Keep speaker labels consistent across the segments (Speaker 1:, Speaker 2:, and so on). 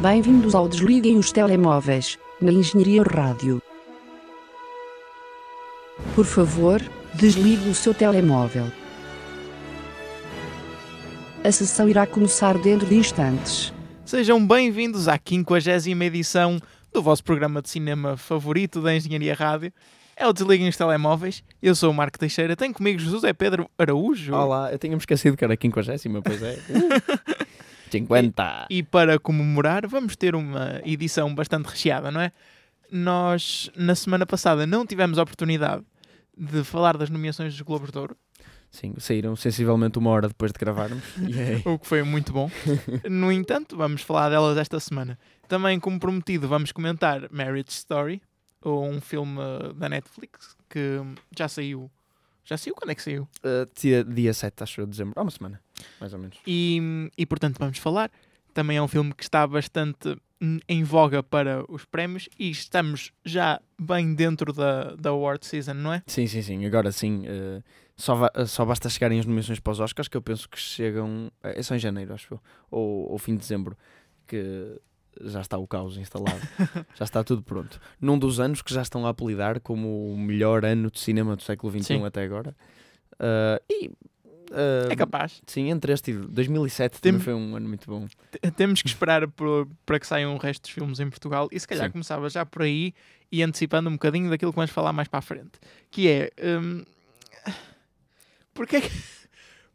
Speaker 1: Bem-vindos ao Desliguem os Telemóveis, na Engenharia Rádio. Por favor, desligue o seu telemóvel. A sessão irá começar dentro de instantes. Sejam bem-vindos à 50 edição do vosso programa de cinema favorito da Engenharia Rádio é o Desliguem os Telemóveis. Eu sou o Marco Teixeira. Tenho comigo José Pedro Araújo. Olá, eu tinha-me esquecido que era 50, pois é. 50. E, e para comemorar, vamos ter uma edição bastante recheada, não é? Nós, na semana passada, não tivemos a oportunidade de falar das nomeações dos Globos de Ouro.
Speaker 2: Sim, saíram sensivelmente uma hora depois de gravarmos. É.
Speaker 1: o que foi muito bom. No entanto, vamos falar delas esta semana. Também, como prometido, vamos comentar Marriage Story, ou um filme eh, da Netflix que já saiu. Já saiu? Quando é que saiu? Uh, dia,
Speaker 2: dia 7, acho eu, de dezembro. Há uma semana, mais ou menos.
Speaker 1: E, e portanto, vamos falar. Também é um filme que está bastante em voga para os prémios e estamos já bem dentro da, da award season, não é?
Speaker 2: Sim, sim, sim. Agora sim, uh, só, só basta chegarem as nomeações para os Oscars, que eu penso que chegam. É só em janeiro, acho eu, ou, ou fim de dezembro, que já está o caos instalado. já está tudo pronto. Num dos anos que já estão a apelidar como o melhor ano de cinema do século XXI Sim. até agora. Uh, e. Uh, é capaz. Sim, entre este e 2007 Tem... também foi um ano muito bom.
Speaker 1: Temos que esperar para que saiam o resto dos filmes em Portugal e se calhar sim. começava já por aí e antecipando um bocadinho daquilo que vamos falar mais para a frente. Que é. Um... Porquê é que.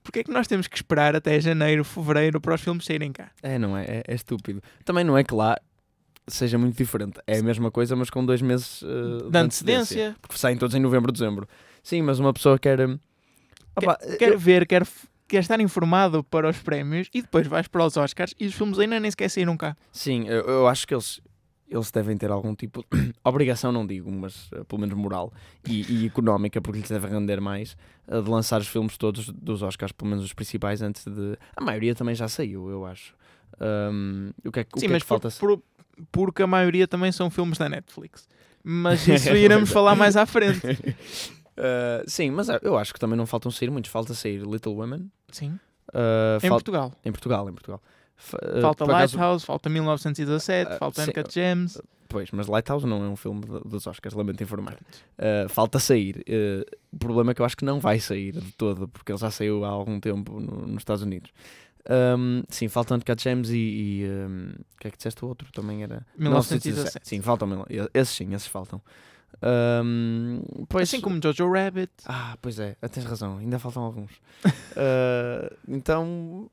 Speaker 1: Porque é que nós temos que esperar até janeiro, fevereiro para os filmes saírem cá? É, não é? É, é
Speaker 2: estúpido. Também não é que lá seja muito diferente. É a mesma coisa, mas com dois meses uh, de antecedência. antecedência. Porque saem todos em novembro, dezembro. Sim, mas uma pessoa quer. Hum,
Speaker 1: opa, quer, quer eu... ver, quer, quer estar informado para os prémios e depois vais para os Oscars e os filmes ainda nem sequer saíram cá.
Speaker 2: Sim, eu, eu acho que eles eles devem ter algum tipo de obrigação, não digo, mas eh, pelo menos moral e, e, económica, porque lhes deve render mais eh, de lançar os filmes todos dos Oscars, pelo menos os principais, antes de. A maioria também já saiu, eu acho. Um, o que é, o Sim, que, é que falta?
Speaker 1: Por, porque a maioria também são filmes da Netflix. Mas isso iremos falar mais à frente.
Speaker 2: Uh, sim, mas eu acho que também não faltam sair muitos. Falta sair Little Women. Sim. Uh, em Portugal. Em Portugal, em Portugal. Eh, falta Lighthouse,
Speaker 1: falta 1917, ah, falta Uncut
Speaker 2: Gems. Pois, mas Lighthouse não é um filme dos Oscars, lamento informar. Uh, falta sair. Uh, o problema é que eu acho que não vai sair de todo, porque ele já saiu há algum tempo no, nos Estados Unidos. Um, sim, falta Uncut Gems e. o um, que é que disseste o outro? Também era. 1917. 1917. Sim, faltam. Esses sim, esses faltam. Um, pois... Assim como Jojo Rabbit. Ah, pois é, tens razão, ainda faltam alguns. uh, então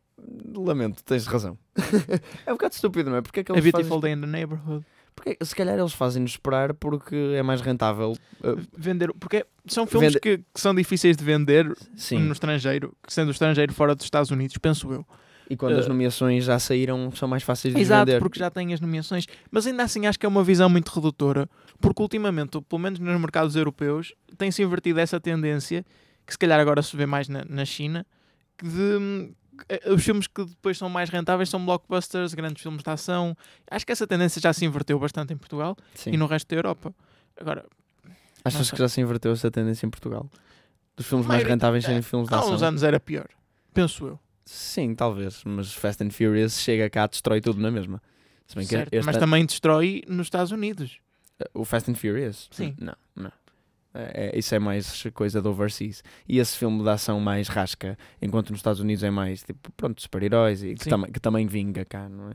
Speaker 2: Lamento, tens razão. é um bocado estúpido, não é? Porque é que eles A Beautiful fazem... Day in the Neighborhood. Porque, se calhar eles fazem-nos esperar porque é mais rentável. Uh,
Speaker 1: vender. Porque são filmes vende... que, que, são difíceis de vender Sim. no estrangeiro, sendo estrangeiro fora dos Estados Unidos, penso eu. E quando uh, as eh, nomeações já saíram, são mais fáceis de exato, vender. Exato, porque já têm as nomeações. Mas ainda assim acho que é uma visão muito redutora, porque ultimamente, pelo menos nos mercados europeus, tem-se invertido essa tendência, que se calhar agora se vê mais na, na China, de hum, eh, os filmes que depois são mais rentáveis são blockbusters, grandes filmes de ação. Acho que essa tendência já se inverteu bastante em Portugal Sim. e no resto da Europa. Agora, achas que já
Speaker 2: se inverteu essa tendência em Portugal? Dos filmes mais rentáveis serem é, filmes de ação? Há uns anos era
Speaker 1: pior, penso eu.
Speaker 2: Sim, talvez, mas Fast and Furious chega cá, destrói tudo na mesma. Certo, mas também destrói nos Estados Unidos. Eh, o Fast and Furious? Sim. Não, não. É, é, isso é mais coisa do overseas. E esse filme de ação mais rasca, enquanto nos Estados Unidos é mais tipo, pronto, super-heróis e que, tam que, também vinga cá, não é?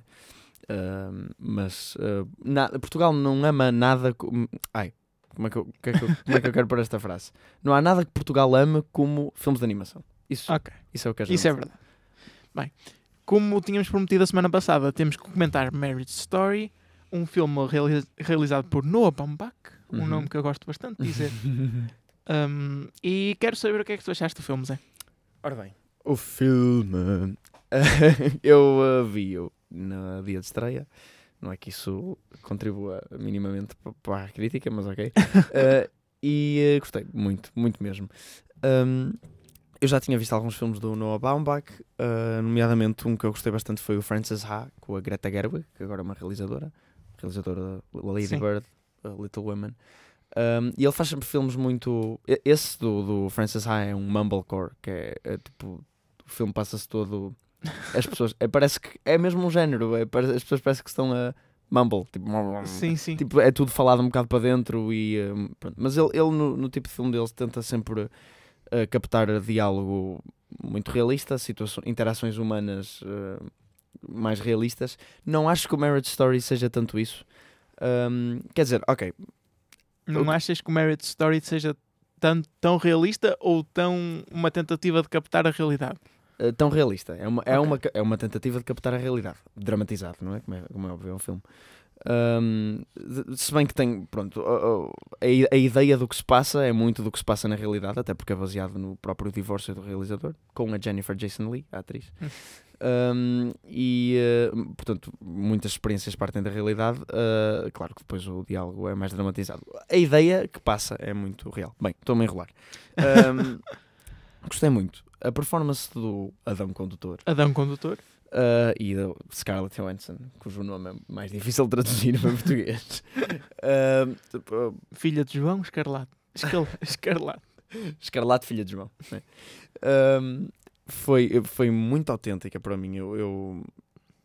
Speaker 2: Uh, mas uh, na, Portugal não ama nada. Hum, ai, como é, que eu, que é que eu, como é que eu quero pôr esta frase? Não há nada que Portugal ame como filmes de animação. Isso, okay.
Speaker 1: isso é o que a gente Isso é verdade. Bem, como tínhamos prometido a semana passada, temos que comentar Marriage Story, um filme realizado por Noah Baumbach um uhum. nome que eu gosto bastante de dizer. um, e quero saber o que é que tu achaste do filme, Zé. Ora bem,
Speaker 2: o filme eu uh, vi eu, dia de estreia. Não é que isso contribua minimamente para a crítica, mas ok. Uh, e uh, gostei muito, muito mesmo. Um, eu já tinha visto alguns filmes do Noah Baumbach, uh, nomeadamente um que eu gostei bastante foi o Frances Ha, com a Greta Gerwig, que agora é uma realizadora, realizadora da Lady Sim. Bird, Little Women. Um, e ele faz sempre filmes muito. Esse do, do Francis Ha é um mumblecore, que é, é tipo. O filme passa-se todo. As pessoas. É, parece que. É mesmo um género. É, as pessoas parecem que estão a mumble. Tipo, sim, sim. Tipo, é tudo falado um bocado para dentro. e um, Mas ele, ele no, no, tipo de filme dele, tenta sempre uh, captar diálogo muito realista, situações, interações humanas uh, mais realistas. Não acho que o Marriage Story seja tanto isso. Um, quer dizer, ok.
Speaker 1: Não o... achas que o Marriage Story seja tão, tão realista ou tão uma tentativa de captar a realidade? Uh, tão realista. É uma, é, okay. uma, é uma tentativa de captar a realidade.
Speaker 2: Dramatizado, não é? Como é, como é óbvio, é um filme. Um, se bem que tem, pronto, a, a, ideia do que se passa é muito do que se passa na realidade, até porque é baseado no próprio divórcio do realizador com a Jennifer Jason Lee, a atriz. Hum. Um, e, uh, portanto, muitas experiências partem da realidade. Uh, claro que depois o diálogo é mais dramatizado. A ideia que passa é muito real. Bem, estou-me a enrolar. Um, gostei muito. A performance do Adão Condutor. Adão Condutor? Uh, e da Scarlett Johansson, cujo nome é mais difícil de traduzir para português. Uh, filha de João
Speaker 1: Escarlate. Escarlate.
Speaker 2: Escarlate, filha de João. Um, né? foi, foi muito autêntica para mim. Eu, eu,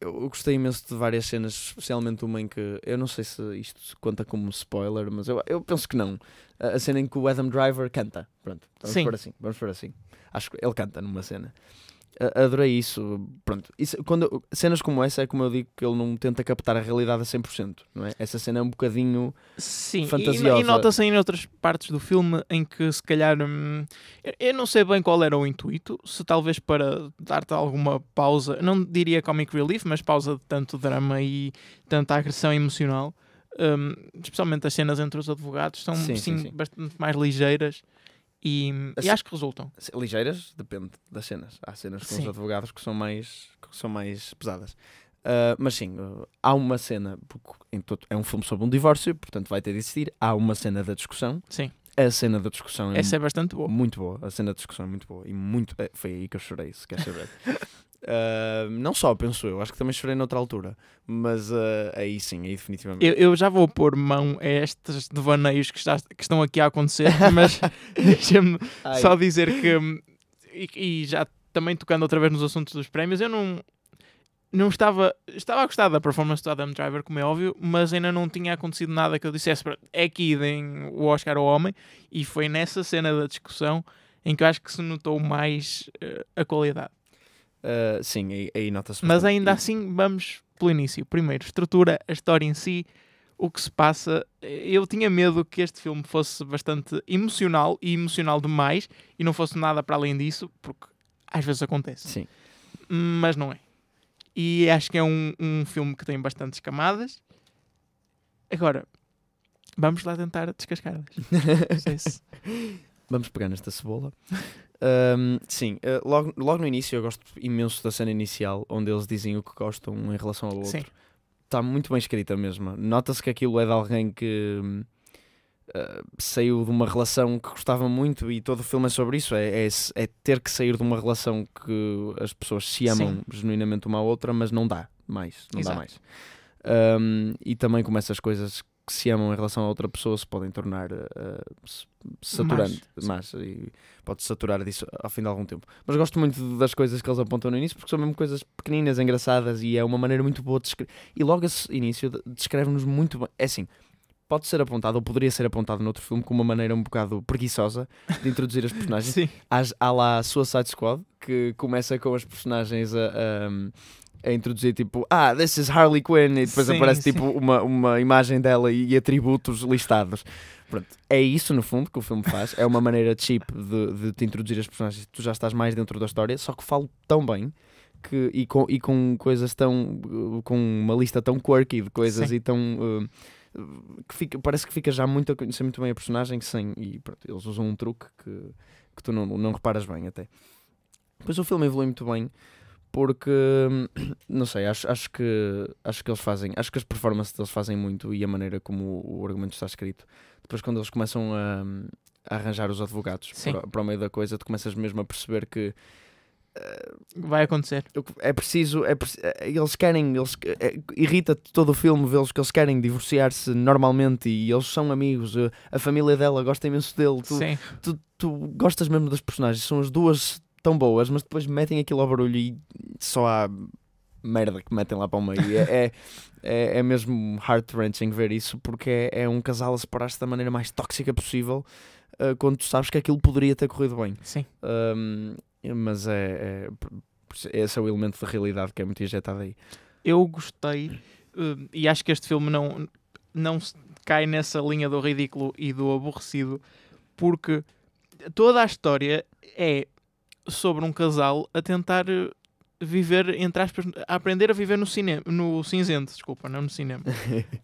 Speaker 2: eu gostei imenso de várias cenas, especialmente uma em que eu não sei se isto conta como spoiler, mas eu, eu penso que não. A, cena em que o Adam Driver canta. Pronto, vamos Sim. por assim. Vamos por assim. Acho que ele canta numa cena adorei isso. Pronto, isso, quando, cenas como essa é como eu digo que ele não tenta captar a realidade a 100%, não é? Essa cena é um bocadinho Sim, fantasiosa. e, e nota-se em
Speaker 1: outras partes do filme em que se calhar hum, eu não sei bem qual era o intuito, se talvez para dar-te alguma pausa, não diria comic relief, mas pausa de tanto drama e tanta agressão emocional. Hum, especialmente as cenas entre os advogados são sim, sim, sim. bastante mais ligeiras e, e acho que resultam.
Speaker 2: Ligeiras, depende das cenas. Há cenas com sim. os advogados que são mais, que são mais pesadas. Uh, mas sim, uh, há uma cena, todo, é um filme sobre um divórcio, portanto vai ter de existir. Há uma cena da discussão. Sim. A cena da discussão é Essa é bastante boa. Muito boa. A cena da discussão é muito boa. E muito. Eh, foi aí que eu chorei, se quer saber. Uh, não só, penso eu, acho que também chorei noutra altura, mas uh, aí sim, aí definitivamente.
Speaker 1: Eu, eu, já vou pôr mão a estes devaneios que, está, que estão aqui a acontecer, mas deixa-me só dizer que, hum, e, e, já também tocando outra vez nos assuntos dos prémios, eu não, não estava, estava a gostar da performance do Adam Driver, como é óbvio, mas ainda não tinha acontecido nada que eu dissesse, é que o Oscar ao homem, e foi nessa cena da discussão em que eu acho que se notou mais uh, a qualidade.
Speaker 2: Uh, sim, aí, aí nota-se. Mas ainda
Speaker 1: assim, vamos pelo início. Primeiro, estrutura, a história em si, o que se passa. Eu tinha medo que este filme fosse bastante emocional e emocional demais e não fosse nada para além disso, porque às vezes acontece. Sim. Mas não é. E acho que é um, um filme que tem bastantes camadas. Agora, vamos lá tentar descascá-las.
Speaker 2: vamos pegar nesta cebola. Um, sim, uh, logo, logo no início eu gosto imenso da cena inicial, onde eles dizem o que gostam em relação ao outro. Está muito bem escrita mesmo. Nota-se que aquilo é de alguém que uh, saiu de uma relação que gostava muito e todo o filme é sobre isso. É, é, é ter que sair de uma relação que as pessoas se amam sim. genuinamente uma à outra, mas não dá mais. Não Exato. dá mais. Um, e também como essas coisas que se amam em relação a outra pessoa se podem tornar uh, eh, saturante, mas, e pode saturar disso ao fim de algum tempo. Mas gosto muito das coisas que eles apontam no início porque são mesmo coisas pequeninas, engraçadas e é uma maneira muito boa de E logo esse início descreve-nos muito bem. É assim, pode ser apontado, ou poderia ser apontado noutro filme, com uma maneira um bocado preguiçosa de introduzir as personagens. Sim. Há, há lá a Suicide Squad, que começa com as personagens a a introduzir tipo, ah, this is Harley Quinn, e depois sim, aparece sim. tipo uma, uma imagem dela e, e, atributos listados. Pronto, é isso no fundo que o filme faz. É uma maneira cheap de, de te introduzir as personagens. Tu já estás mais dentro da história, só que falo tão bem que, e, com, e com coisas tão. com uma lista tão quirky de coisas sim. e tão. Uh, que fica, parece que fica já muito a conhecer muito bem a personagem sem, e pronto, eles usam um truque que, que tu não, não reparas bem até. Depois o filme evolui muito bem porque hum, não sei, acho, acho que acho que eles fazem, acho que as performances deles fazem muito e a maneira como o, argumento está escrito. Depois quando eles começam a, hum, a arranjar os advogados para, para, o meio da coisa, tu começas mesmo a perceber que uh, vai acontecer. É preciso, é, é eles querem, eles é, irrita-te todo o filme vê-los que eles querem divorciar-se normalmente e eles são amigos, a, família dela gosta imenso dele, tu, tu, tu gostas mesmo das personagens, são as duas tão boas, mas depois metem aquilo ao barulho e só há merda que metem lá para o meio. É, é, é, é mesmo heart-wrenching ver isso, porque é, é um casal a separar-se da maneira mais tóxica possível uh, quando tu sabes que aquilo poderia ter corrido bem. Sim. Um, mas é, é, Esse é o elemento de realidade que é muito injetado aí.
Speaker 1: Eu gostei, uh, e acho que este filme não, não cai nessa linha do ridículo e do aborrecido, porque toda a história é sobre um casal a tentar eh, viver, entre aspas, a aprender a viver no, cinema, no cinzento, desculpa, não no cinema.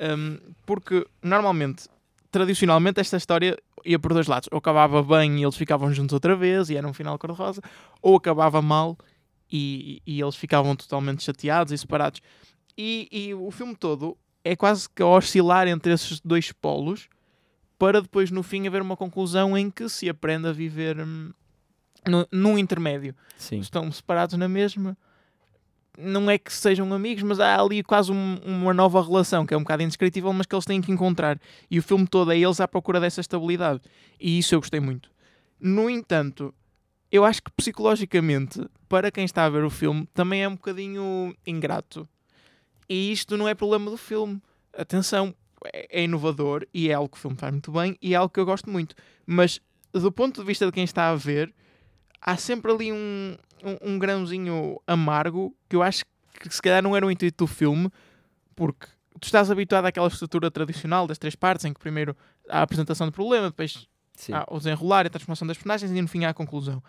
Speaker 1: um, porque normalmente, tradicionalmente, esta história ia por dois lados. Ou acabava bem e eles ficavam juntos outra vez e era um final cor-de-rosa, ou acabava mal e, e, eles ficavam totalmente chateados e separados. E, e o filme todo é quase que a oscilar entre esses dois polos para depois no fim haver uma conclusão em que se aprende a viver hum, no, num intermédio. Sim. Estão separados na mesma. Não é que sejam amigos, mas há ali quase um, uma nova relação que é um bocado indescritível, mas que eles têm que encontrar. E o filme todo é eles à procura dessa estabilidade. E isso eu gostei muito. No entanto, eu acho que psicologicamente, para quem está a ver o filme, também é um bocadinho ingrato. E isto não é problema do filme. Atenção, é, é inovador e é algo que o filme faz muito bem e é algo que eu gosto muito. Mas do ponto de vista de quem está a ver, há sempre ali um, um, um grãozinho amargo que eu acho que se calhar não era o intuito do filme, porque tu estás habituado àquela estrutura tradicional das três partes, em que primeiro há a apresentação do problema, depois Sim. há o desenrolar e a transformação das personagens e no fim há a conclusão.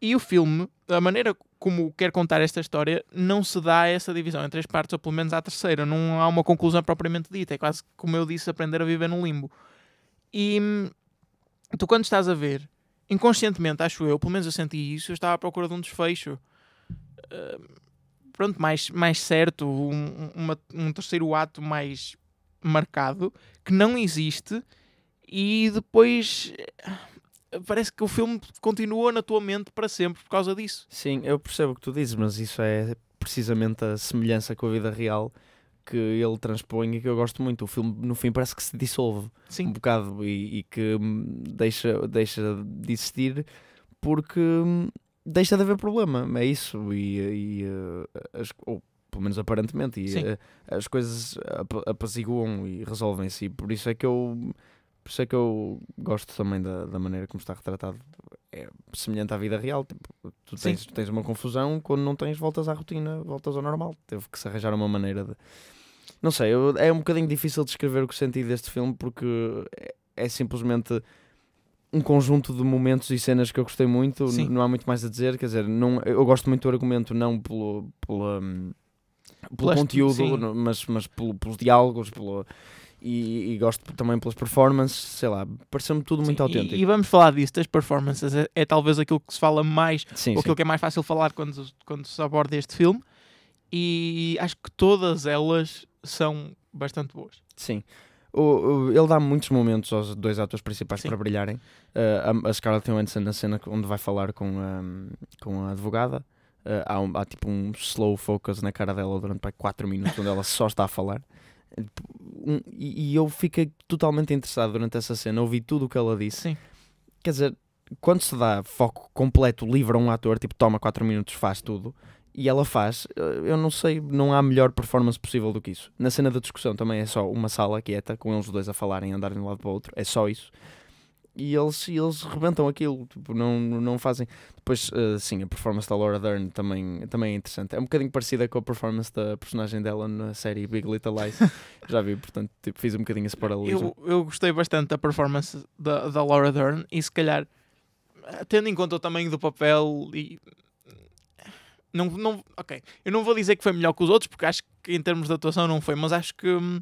Speaker 1: E o filme, a maneira como quer contar esta história, não se dá essa divisão em três partes, ou pelo menos à terceira. Não há uma conclusão propriamente dita. É quase como eu disse, aprender a viver no limbo. E tu, quando estás a ver, inconscientemente, acho eu, pelo menos eu senti isso, eu estava à procura de um desfecho. Uh, pronto, mais, mais certo, um, uma, um terceiro ato mais marcado, que não existe, e depois parece que o filme continua na tua mente para sempre por causa disso.
Speaker 2: Sim, eu percebo o que tu dizes, mas isso é precisamente a semelhança com a vida real que ele transpõe e que eu gosto muito. O filme, no fim, parece que se dissolve Sim. um bocado e, e, que hum, deixa, deixa de existir porque hum, deixa de haver problema. É isso. E, e eh, as, ou, pelo menos aparentemente. E eh, as coisas ap apaziguam e resolvem-se. Por isso é que eu. Por isso é que eu gosto também da, da maneira como está retratado é semelhante à vida real. Tipo, tu, tens, tu tens uma confusão, quando não tens, voltas à rotina, voltas ao normal. Teve que se arranjar uma maneira de. Não sei, eu, é um bocadinho difícil descrever o que senti deste filme porque é, é simplesmente um conjunto de momentos e cenas que eu gostei muito, não há muito mais a dizer. Quer dizer, não, eu gosto muito do argumento, não pelo, pelo conteúdo, sim. mas, mas pelo, pelos diálogos, pelo, e, e, gosto também pelas performances, sei lá, pareceu-me tudo muito sim, autêntico. E,
Speaker 1: e, vamos falar disso, das performances, é, é, talvez aquilo que se fala mais, sim, ou aquilo sim. que é mais fácil falar quando, quando se aborda este filme, e acho que todas elas são bastante boas.
Speaker 2: Sim. O, o, ele dá muitos momentos aos dois atores principais Sim. para brilharem. Uh, a, a Scarlett Johansson na cena onde vai falar com a, com a advogada. Uh, há, um, há, tipo um slow focus na cara dela durante quatro 4 minutos, onde ela só está a falar e, eu fiquei totalmente interessado durante essa cena, ouvi tudo o que ela disse. Sim. Quer dizer, quando se dá foco completo, livre a um ator, tipo, toma 4 minutos, faz tudo, e ela faz, eh, eu não sei, não há melhor performance possível do que isso. Na cena da discussão também é só uma sala quieta, com eles dois a falarem, andarem de um lado para o outro, é só isso e eles, e eles rebentam aquilo, tipo, não, não fazem. Depois, uh, sim, a performance da Laura Dern também, também é interessante. É um bocadinho parecida com a performance da personagem dela na série Big Little Lies. Já vi, portanto, tipo, fiz um bocadinho esse paralelismo.
Speaker 1: Eu, eu gostei bastante da performance da, da Laura Dern e se calhar, tendo em conta o tamanho do papel e. Não, não, ok, eu não vou dizer que foi melhor que os outros, porque acho que em termos de atuação não foi, mas acho que hum,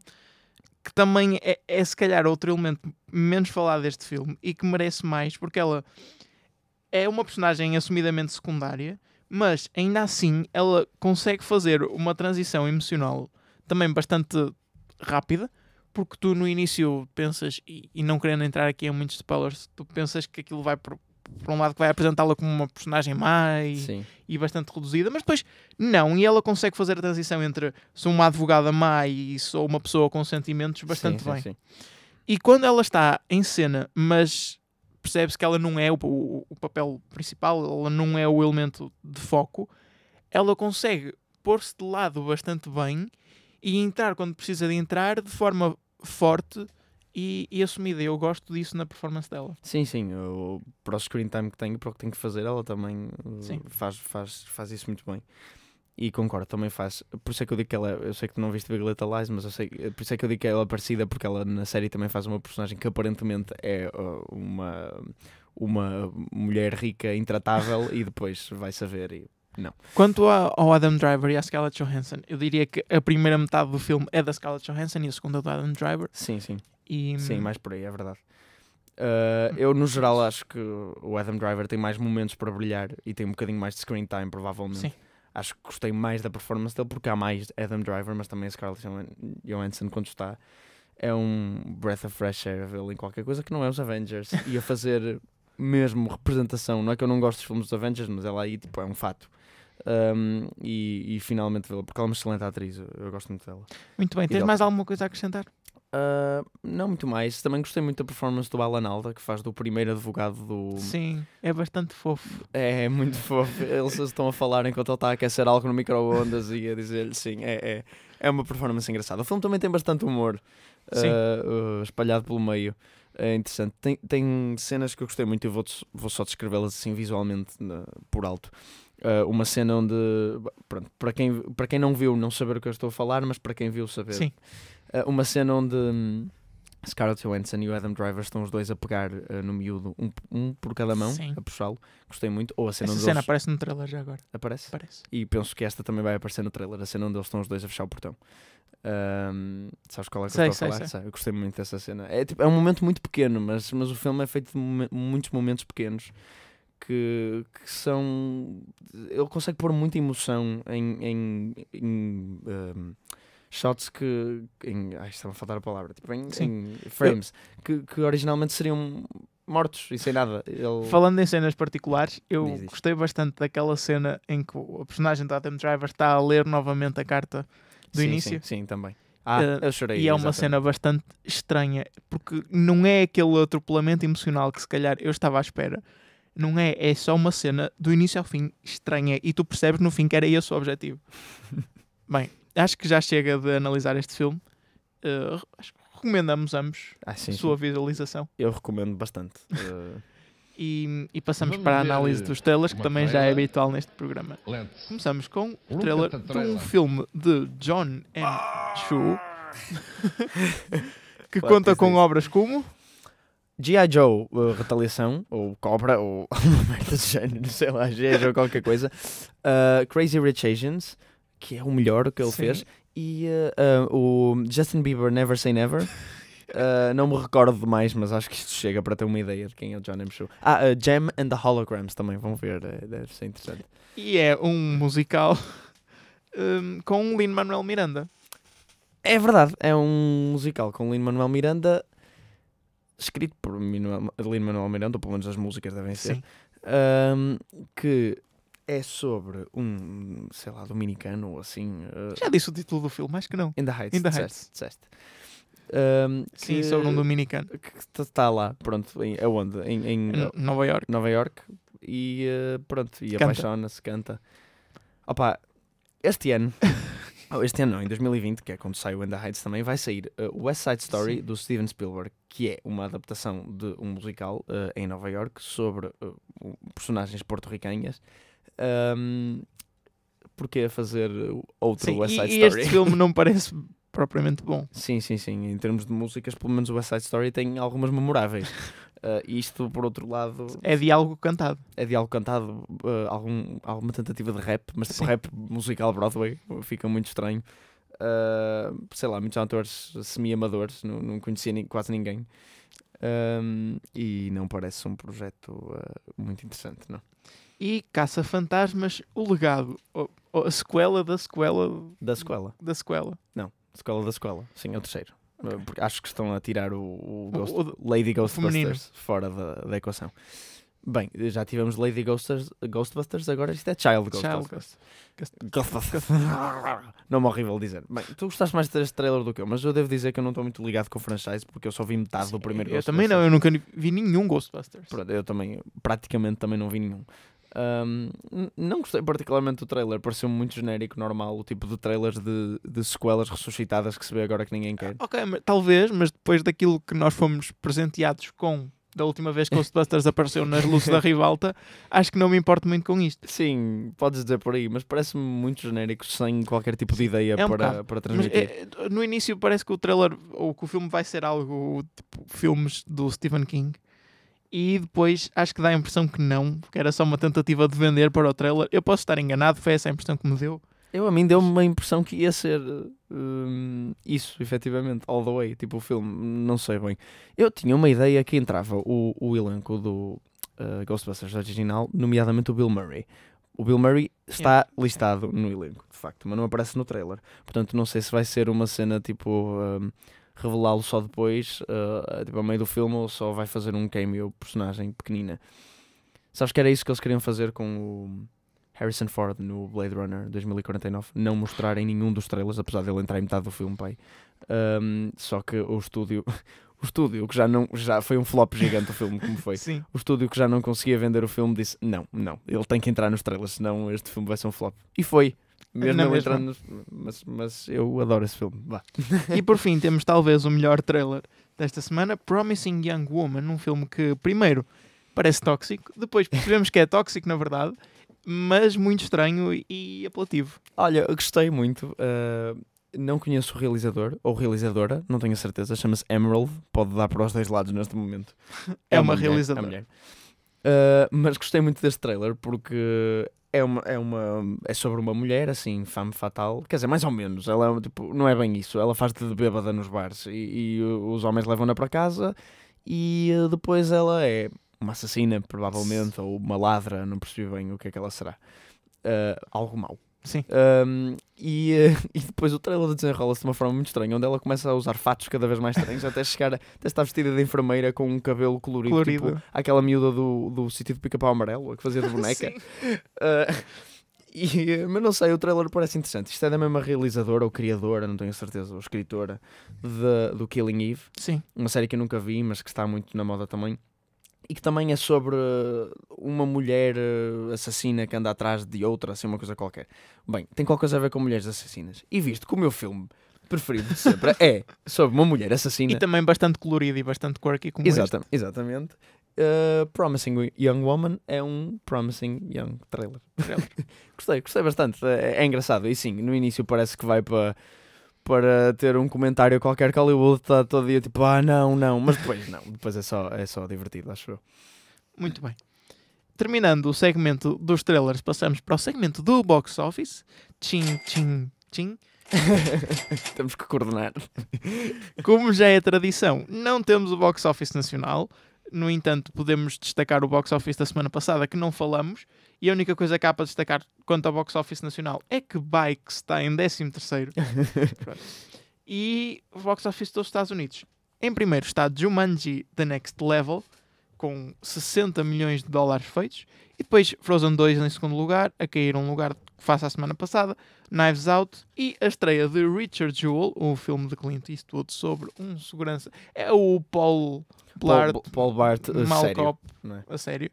Speaker 1: que também é, é se calhar outro elemento menos falado deste filme e que merece mais, porque ela é uma personagem assumidamente secundária, mas ainda assim ela consegue fazer uma transição emocional também bastante rápida, porque tu no início pensas, e, e não querendo entrar aqui em muitos spoilers, tu pensas que aquilo vai por um lado que vai apresentá-la como uma personagem má e, e bastante reduzida, mas depois não, e ela consegue fazer a transição entre sou uma advogada má e sou uma pessoa com sentimentos bastante sim, bem. Sim, sim. E quando ela está em cena, mas percebe-se que ela não é o, o, o, papel principal, ela não é o elemento de foco, ela consegue pôr-se de lado bastante bem e entrar quando precisa de entrar de forma forte e, e assumida. Eu gosto disso na performance dela. Sim, sim. Eu,
Speaker 2: para o screen time
Speaker 1: que tenho, para o que tenho que fazer, ela também uh, sim. faz,
Speaker 2: faz, faz isso muito bem. E concordo, também faz. Por isso é que eu digo que ela. Eu sei que tu não viste Big Little Lies, mas eu sei, por isso é que eu digo que ela é parecida, porque ela na série também faz uma personagem que aparentemente é uh, uma, uma mulher rica, intratável, e depois vai saber. E não.
Speaker 1: Quanto ao Adam Driver e à Scarlett Johansson, eu diria que a primeira metade do filme é da Scarlett Johansson e a segunda do Adam Driver. Sim, sim. E... Sim, mais por aí, é verdade.
Speaker 2: Uh, eu, no geral, acho que o Adam Driver tem mais momentos para brilhar e tem um bocadinho mais de screen time, provavelmente. Sim. Acho que gostei mais da performance dele porque há mais Adam Driver, mas também Scarlett Johansson quando está. É um breath of fresh air vê-lo em qualquer coisa que não é os Avengers e a fazer mesmo representação. Não é que eu não gosto dos filmes dos Avengers, mas ela aí tipo, é um fato. Um, e, e, finalmente vê-la, porque ela é uma excelente atriz, eu, eu gosto muito dela. Muito bem, e tens mais
Speaker 1: alguma coisa a acrescentar?
Speaker 2: Uh, não muito mais. Também gostei muito da performance do Alan Alda, que faz do primeiro advogado do. Sim,
Speaker 1: é bastante fofo.
Speaker 2: É, é muito fofo. Eles estão a falar enquanto ele está a aquecer algo no micro-ondas e a dizer-lhe sim. É, é, é uma performance engraçada. O filme também tem bastante humor uh, uh, espalhado pelo meio. É interessante. Tem, tem cenas que eu gostei muito e vou, vou só descrevê-las assim visualmente na, por alto. Uh, uma cena onde, pronto, para quem, para quem não viu, não saber o que eu estou a falar, mas para quem viu, saber. Sim. Ah, uma cena onde hum, Scarlett Johansson e o Adam Driver estão os dois a pegar uh, no miúdo, um, um, por cada mão, Sim. a puxá-lo. Gostei muito. Ou a cena Essa cena eles...
Speaker 1: aparece no trailer já agora. Aparece?
Speaker 2: Aparece. E penso que esta também vai aparecer no trailer, a cena onde eles estão os dois a fechar o portão. Um, sabes qual é que sei, eu estou a falar? Sei. Eu gostei muito dessa cena. É, tipo, é um momento muito pequeno, mas, mas o filme é feito de muitos momentos pequenos que, que são. Ele consegue pôr muita emoção em. em, em um, shots que. Em, ai, estava a faltar a palavra. Tipo, em, em frames. Eu... Que, que originalmente seriam mortos e sem nada. Ele... Falando
Speaker 1: em cenas particulares, eu gostei bastante daquela cena em que o personagem da Adam Driver está a ler novamente a carta do sim, início. Sim, sim, também. Ah, uh, eu chorei. E é exatamente. uma cena bastante estranha, porque não é aquele atropelamento emocional que se calhar eu estava à espera. Não é, é só uma cena do início ao fim estranha e tu percebes no fim que era esse o objetivo. Bem, acho que já chega de analisar este filme. Uh, acho que recomendamos ambos ah, sim, sua sim. visualização.
Speaker 2: Eu recomendo bastante.
Speaker 1: Uh... e, e, passamos Vamos para a análise dos trailers, que também já é habitual neste programa. Let's. Começamos com o trailer de um filme de John M. Ah! Chu,
Speaker 2: que conta com
Speaker 1: obras como...
Speaker 2: G.I. Joe uh, Retaliação, ou Cobra, ou uma merda do género, sei lá, G.I. Joe qualquer coisa. Uh, Crazy Rich Asians, que é o melhor que ele Sim. fez. E uh, uh, o Justin Bieber Never Say Never. Uh, não me recordo demais, mas acho que isto chega para ter uma
Speaker 1: ideia de quem é o John M. Show.
Speaker 2: Ah, uh, Jam and the Holograms também, vão ver, deve ser interessante.
Speaker 1: E é um musical um, com Lin Manuel Miranda. É
Speaker 2: verdade, é um musical com Lin Manuel Miranda, escrito por Lin Manuel Miranda, ou pelo menos as músicas devem ser, um, que é sobre um, sei lá, dominicano ou assim. Uh... Já disse o título do filme, acho que não. In the Heights. In the Heights. Disseste. Um, Sim, que, sobre um dominicano. Que está lá, pronto, em, aonde? Em, em, Nova York. Nova York. E uh, pronto, e apaixona-se, canta. Opa, este ano, oh, este ano não, em 2020, que é quando sai o In the Heights também, vai sair uh, West Side Story Sim. do Steven Spielberg, que é uma adaptação de um musical uh, em Nova York sobre uh, personagens porto-ricanhas um, porque fazer outro sim, West Side e, Story? E este filme não parece
Speaker 1: propriamente bom.
Speaker 2: Sim, sim, sim. Em termos de músicas, pelo menos o West Side Story tem algumas memoráveis. Uh, isto, por outro lado. É
Speaker 1: diálogo cantado.
Speaker 2: É diálogo cantado, uh, algum, alguma tentativa de rap, mas tipo rap musical Broadway, fica muito estranho. Uh, sei lá, muitos atores semi-amadores, não, não conhecia ni quase ninguém. Um, e não parece um projeto muito interessante, não?
Speaker 1: e Caça-Fantasmas, o legado. Ou, ou a sequela da sequela. Da sequela. Da sequela. Não, sequela da
Speaker 2: sequela. Sim, é o terceiro. Okay. Eh, porque acho que estão a tirar o, o, Ghost, o, o Lady Ghostbusters fora da, da equação. Bem, já tivemos Lady Ghosters, Ghostbusters, agora isto é Child Ghostbusters. Child Ghostbusters. Não é horrível dizer. Bem, tu gostaste mais deste trailer do que eu, mas eu devo dizer que eu não estou muito ligado com o franchise porque eu só vi metade Sim, do primeiro eu Ghostbusters. Eu também não, eu nunca vi nenhum Ghostbusters. Pronto, eu também, praticamente também não vi nenhum. Um, não gostei particularmente do trailer, pareceu muito genérico, normal, o tipo de trailers de, de sequelas ressuscitadas que se vê agora que ninguém quer.
Speaker 1: ok, mas, talvez, mas depois daquilo que nós fomos presenteados com da última vez que o Ghostbusters apareceu nas luzes da rivalta, acho que não me importo muito com isto. Sim, podes
Speaker 2: dizer por aí, mas parece-me muito genérico, sem qualquer tipo de ideia é um para, para transmitir. Mas, eh,
Speaker 1: é, eh, no início parece que o trailer, ou que o filme vai ser algo tipo filmes do Stephen King e depois acho que dá a impressão que não, porque era só uma tentativa de vender para o trailer. Eu posso estar enganado, foi essa a impressão que me deu.
Speaker 2: Eu a mim deu-me uma impressão que ia ser hum, isso, efetivamente, all the way, tipo o filme, não sei bem. Eu tinha uma ideia que entrava o, o elenco do uh, Ghostbusters original, nomeadamente o Bill Murray. O Bill Murray está é. listado no elenco, de facto, mas não aparece no trailer. Portanto, não sei se vai ser uma cena tipo. Hum, revelá-lo só depois, uh, tipo, ao meio do filme, ou só vai fazer um cameo personagem pequenina. Sabes que era isso que eles queriam fazer com o Harrison Ford no Blade Runner 2049? Não mostrarem nenhum dos trailers, apesar dele entrar em metade do filme, pai. Um, só que o estúdio. O estúdio que já não já foi um flop gigante o filme como foi. Sim. O estúdio que já não conseguia vender o filme disse: "Não, não, ele tem que entrar nos trailers, senão este filme vai ser um flop". E foi. É é mesmo não, entrando nos... mas, mas eu adoro esse filme. Vá.
Speaker 1: e por fim, temos talvez o melhor trailer desta semana: Promising Young Woman, um filme que, primeiro, parece tóxico, depois percebemos que é tóxico na verdade, mas muito estranho e apelativo. Olha, eu gostei muito. Uh, não conheço o realizador
Speaker 2: ou realizadora, não tenho a certeza. Chama-se Emerald, pode dar para os dois lados neste momento. é, é uma, uma é realizadora. mulher. Uh, mas gostei muito deste trailer porque é uma, é uma é sobre uma mulher assim fama fatal quer dizer mais ou menos ela é tipo não é bem isso ela faz de bêbada nos bares e, e os homens levam-na para casa e eh, depois ela é uma assassina provavelmente ou uma ladra não percebi bem o que é que ela será uh, algo mau Sim. Um, e, eh, e, depois o trailer desenrola-se de uma forma muito estranha, onde ela começa a usar fatos cada vez mais estranhos, até chegar, até estar vestida de enfermeira com um cabelo colorido, tipo colorido. Tipo, aquela miúda do, do sítio do pica-pau amarelo, a que fazia de boneca. uh, e, mas não sei, o trailer parece interessante. Isto é da mesma realizadora ou criadora, não tenho certeza, ou escritora de, do Killing Eve. Sim. Uma série que eu nunca vi, mas que está muito na moda também e que também é sobre uma mulher eh, assassina que anda atrás de outra, assim, uma coisa qualquer. Bem, tem qualquer coisa a ver com mulheres assassinas. E visto que o meu filme preferido de sempre é sobre uma mulher assassina. E também
Speaker 1: bastante colorido e bastante quirky como Exatamente.
Speaker 2: Este. Exatamente. Uh, Promising Young Woman é um Promising Young Trailer. gostei, gostei bastante. É, é engraçado. E sim, no início parece que vai para para ter um comentário qualquer que Hollywood está todo dia tipo, ah, não, não, mas depois não, depois é só, é só divertido, acho eu.
Speaker 1: Muito bem. Terminando o segmento dos trailers, passamos para o segmento do box office. Tchim, tchim, tchim. temos que coordenar. Como já é tradição, não temos o box office nacional. No entanto, podemos destacar o box office da semana passada que não falamos e a única coisa que há para destacar quanto ao box office nacional é que Bikes está em 13 terceiro. e o box office dos Estados Unidos. Em primeiro está Jumanji The Next Level, com 60 milhões de dólares feitos. E depois Frozen 2 em segundo lugar, a cair um lugar que faça a semana passada, Knives Out e a estreia de Richard Jewell, o filme de Clint Eastwood sobre um segurança. É o Paul Blart, Paul, Paul Bart, mal sério, cop, é? a sério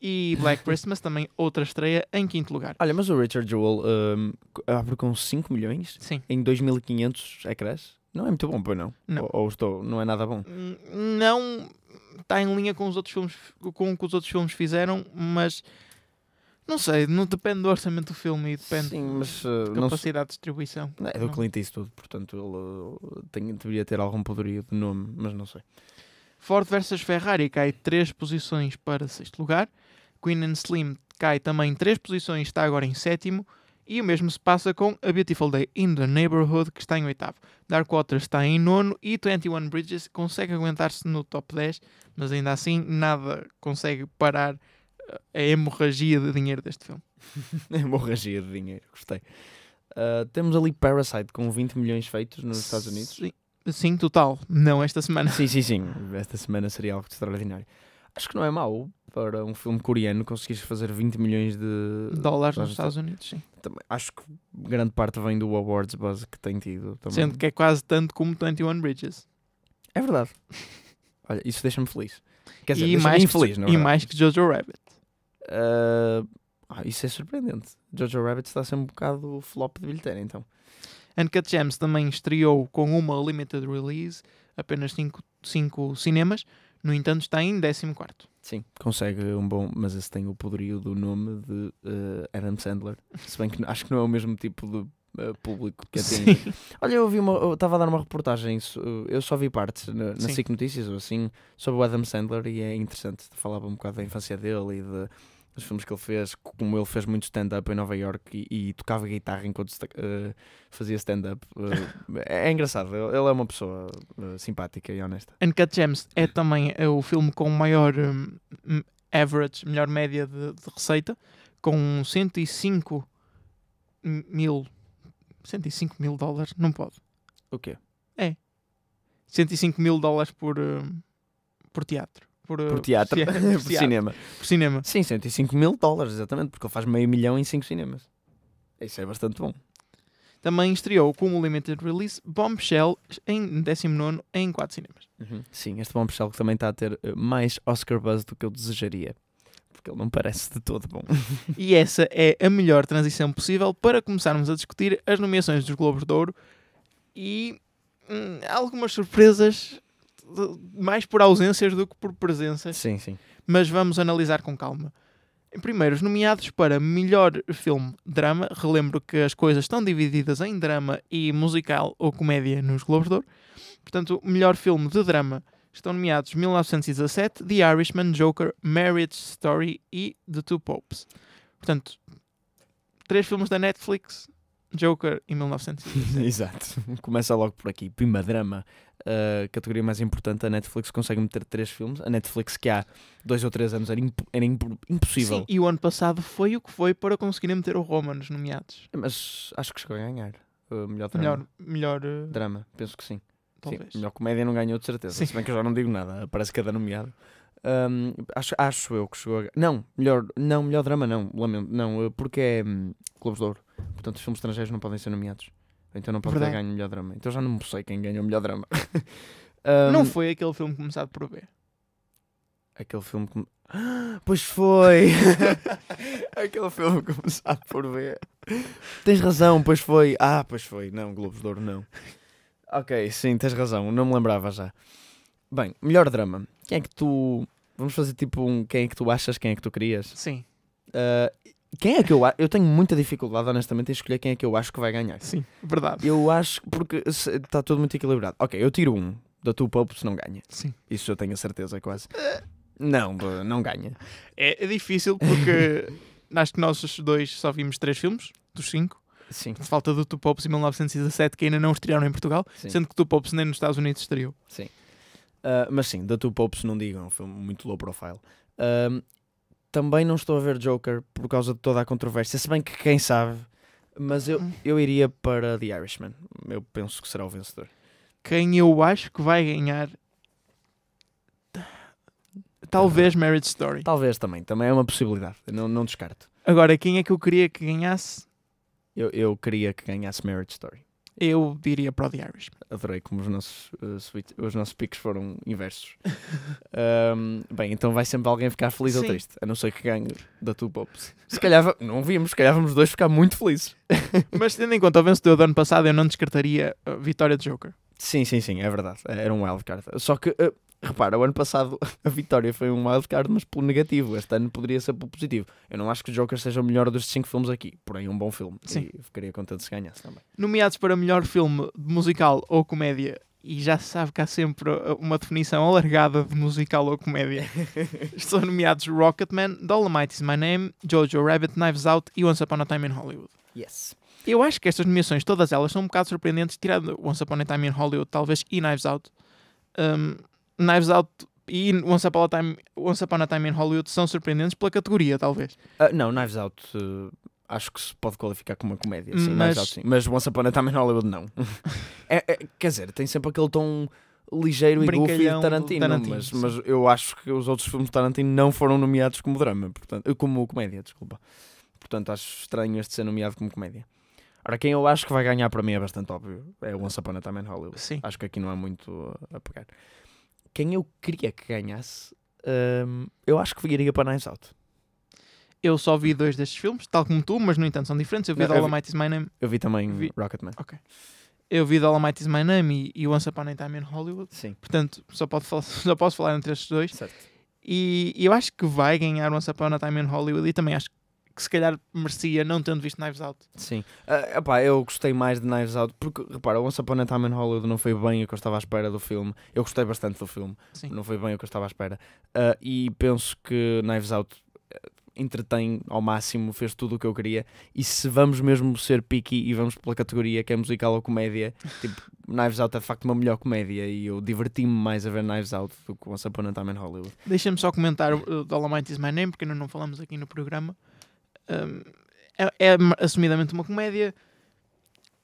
Speaker 1: e Black Christmas, também outra estreia, em quinto lugar. Olha,
Speaker 2: mas o Richard Jewell um, abre com 5 milhões Sim. em 2.500 ecrãs? É não é muito bom, pois não? não. Ou, ou, estou, não é nada bom? Hum,
Speaker 1: não está em linha com os outros filmes, com o que os outros filmes fizeram, mas não sei, não depende do orçamento do filme e depende Sim, mas, uh, eh, da capacidade não... de distribuição. é do
Speaker 2: Clint Eastwood, portanto ele
Speaker 1: eh, tem, deveria ter algum poderio de nome, mas não sei. Ford versus Ferrari cai 3 posições para sexto lugar. Queen and Slim cai também 3 posições, está agora em sétimo. E o mesmo se passa com A Beautiful Day in the Neighborhood, que está em oitavo. Dark Water está em nono e 21 Bridges consegue aguentar-se no top 10, mas ainda assim nada consegue parar eh, a hemorragia de dinheiro deste filme. hemorragia
Speaker 2: de dinheiro, gostei. Uh, temos ali Parasite com 20 milhões feitos nos Estados Unidos. Sim, sim total. Não esta semana. Sim, sim, sim. Esta semana seria algo extraordinário. Acho que não é mau para um filme coreano conseguires fazer 20 milhões de dólares nos Estados Unidos, sim. Também, acho que grande parte vem do awards base que tem tido. Também. Sendo que
Speaker 1: é quase tanto como 21 Bridges. É verdade.
Speaker 2: Olha, isso deixa-me feliz. Quer dizer, e mais infeliz, que, é E mais que Jojo Rabbit. Uh, ah, isso é surpreendente.
Speaker 1: Jojo Rabbit está a ser um bocado flop de bilheteira, então. Uncut Gems também estreou com uma limited release, apenas 5 cinemas, no entanto, está em 14. Sim,
Speaker 2: consegue um bom, mas esse tem o poderio do nome de uh, Adam Sandler. Se bem que acho que não é o mesmo tipo de uh, público que atende. Sim. Olha, eu vi estava a dar uma reportagem, eu só vi partes na, na SIC Notícias ou assim, sobre o Adam Sandler e é interessante. Falava um bocado da infância dele e de dos filmes que ele fez, como ele fez muito stand-up em Nova York e, e tocava guitarra enquanto uh, fazia stand-up. Uh, é engraçado, ele é uma pessoa uh, simpática e honesta.
Speaker 1: Uncut Gems é também é o filme com maior um, hum, average, melhor média de, de, receita, com 105 mil. 105 mil dólares, não pode. O quê? É. 105 mil dólares por, hum, por teatro por, eh, por teatro, por, teatro, por, cinema.
Speaker 2: Por cinema. Sim, 105 mil dólares, exatamente, porque ele faz meio milhão em 5 cinemas. Isso é bastante bom. Também estreou como limited release Bombshell
Speaker 1: em 19 em 4 cinemas.
Speaker 2: Uhum. Sim, este Bombshell que também está a ter eh, mais Oscar buzz do que eu desejaria. Porque ele não parece de todo bom.
Speaker 1: e essa é a melhor transição possível para começarmos a discutir as nomeações dos Globos de Ouro e hum, algumas surpresas mais por ausências do que por presenças. Sim, sim. Mas vamos analisar com calma. Primeiro, os nomeados para melhor filme drama. Relembro que as coisas estão divididas em drama e musical ou comédia nos Globos de Ouro. Portanto, melhor filme de drama estão nomeados 1917, The Irishman, Joker, Marriage Story e The Two Popes. Portanto, três filmes da Netflix Joker em 1900.
Speaker 2: Exato, começa logo por aqui. Pima Drama, a eh, categoria mais importante. A Netflix consegue meter três filmes. A Netflix, que há dois ou três anos era, imp era imp impossível. Sim,
Speaker 1: e o ano passado foi o que foi para conseguirem meter o Roma nos nomeados. Mas acho que chegou a ganhar. Uh, melhor drama. Melhor, melhor uh... drama, penso
Speaker 2: que sim. Talvez. Sim, melhor comédia não ganhou, de certeza. Sim. Se bem que eu já não digo nada, parece cada nomeado. Um, acho, acho eu que chegou a. Não, melhor, não, melhor drama não, lamento, não, porque é um, Globos de Ouro. Portanto, os filmes estrangeiros não podem ser nomeados. Então não pode Verdade. ter ganho o melhor drama. Então já não sei quem ganhou o melhor drama. um, não foi
Speaker 1: aquele filme começado por ver
Speaker 2: Aquele filme. Ah, pois foi!
Speaker 1: aquele filme começado por ver tens
Speaker 2: razão, pois foi. Ah, pois foi. Não, Globos de Ouro, não. ok, sim, tens razão. Não me lembrava já. Bem, melhor drama. Quem é que tu. Vamos fazer tipo um. Quem é que tu achas, quem é que tu querias? Sim. Uh, quem é que eu Eu tenho muita dificuldade, honestamente, em escolher quem é que eu acho que vai ganhar. Sim, verdade. Eu acho, porque está tudo muito equilibrado. Ok, eu tiro um da tua Pulp se não ganha. Sim. Isso eu tenho a certeza, quase. Não,
Speaker 1: não ganha. É, é difícil porque acho que nós dois só vimos três filmes dos cinco. Sim. Falta do Tupops em 1917 que ainda não estrearam em Portugal, sim. sendo que o Tupops nem nos Estados Unidos estreou.
Speaker 2: Sim. Uh, mas sim, da Tupops não digam, é foi muito low profile. Uh, também não estou a ver Joker por causa de toda a controvérsia, se bem que quem sabe, mas eu, uhum. eu iria para The Irishman. Eu penso que será o vencedor.
Speaker 1: Quem eu acho que vai ganhar.
Speaker 2: Talvez Marriage Story. Talvez também, também é uma possibilidade. Não, não descarto.
Speaker 1: Agora, quem é que eu queria que ganhasse?
Speaker 2: Eu, eu queria que ganhasse Marriage Story
Speaker 1: eu diria para o The Irishman.
Speaker 2: Adorei como os nossos, uh, eh, suite, os nossos picos foram inversos. um, bem, então vai
Speaker 1: sempre alguém ficar feliz Sim. ou triste, a não ser que
Speaker 2: ganhe da Two
Speaker 1: Pops. Se calhar, não vimos, se calhar vamos dois ficar muito felizes. Mas tendo em conta o vencedor do ano passado, eu não descartaria a vitória de Joker.
Speaker 2: Sim, sim, sim, é verdade. Era um wildcard. Só que uh, Repara, o ano passado a vitória foi um wildcard, mas pelo negativo. Este ano poderia ser pelo positivo. Eu não acho que o Joker seja o melhor dos cinco filmes aqui, porém um bom filme. Sim. E ficaria contente se ganhasse também.
Speaker 1: Nomeados para melhor filme musical ou comédia, e já se sabe que há sempre uma definição alargada de musical ou comédia. Estão nomeados Rocketman, Dolomite is My Name, Jojo Rabbit, Knives Out e Once Upon a Time in Hollywood. Yes. Eu acho que estas nomeações, todas elas, são um bocado surpreendentes, tirando Once Upon a Time in Hollywood, talvez, e Knives Out. Um, Knives Out e Once Upon a Time, Once Upon a Time in Hollywood são surpreendentes pela categoria, talvez.
Speaker 2: Uh, não, Knives Out uh, acho que se pode qualificar como uma comédia, sim, mas... Knives Out, sim. Mas Once Upon a Time in Hollywood não.
Speaker 1: é, é, quer dizer,
Speaker 2: tem sempre aquele tom ligeiro e goofy de Tarantino, Tarantino mas, mas, eu acho que os outros filmes de Tarantino não foram nomeados como drama, portanto, eh, como comédia, desculpa. Portanto, acho estranho este ser nomeado como comédia. Ora, quem eu acho que vai ganhar para mim é bastante óbvio. É Once Upon a Time in Hollywood. Sim. Acho que aqui não há muito a pegar quem eu queria que ganhasse, um, eu acho que viria para Knives Out.
Speaker 1: Eu só vi dois destes filmes, tal como tu, mas no entanto são diferentes. Eu vi Não, The Might Is My Name. Eu vi também vi...
Speaker 2: Rocketman. Ok.
Speaker 1: Eu vi The Might Is My Name e, e Once Upon a Time in Hollywood. Sim. Portanto, só, pode falar, só posso falar entre estes dois. Certo. E, e eu acho que vai ganhar Once Upon a Time in Hollywood e também acho que que se calhar merecia não tendo visto Knives Out.
Speaker 2: Sim. Uh, eu gostei mais de Knives Out porque, repara, Once Upon a Time in Hollywood não foi bem o que eu estava à espera do filme. Eu gostei bastante do filme. Sim. Não foi bem o que eu estava à espera. Uh, e penso que Knives Out eh, entretém ao máximo, fez tudo o que eu queria. E se vamos mesmo ser picky e vamos pela categoria que é musical ou comédia, tipo, Knives Out é de facto uma melhor comédia e eu diverti-me mais a ver Knives Out do que Once Upon a Time in Hollywood.
Speaker 1: Deixa-me só comentar o Dolomite is My Name, porque ainda não falamos aqui no programa. Hum, é, é assumidamente uma comédia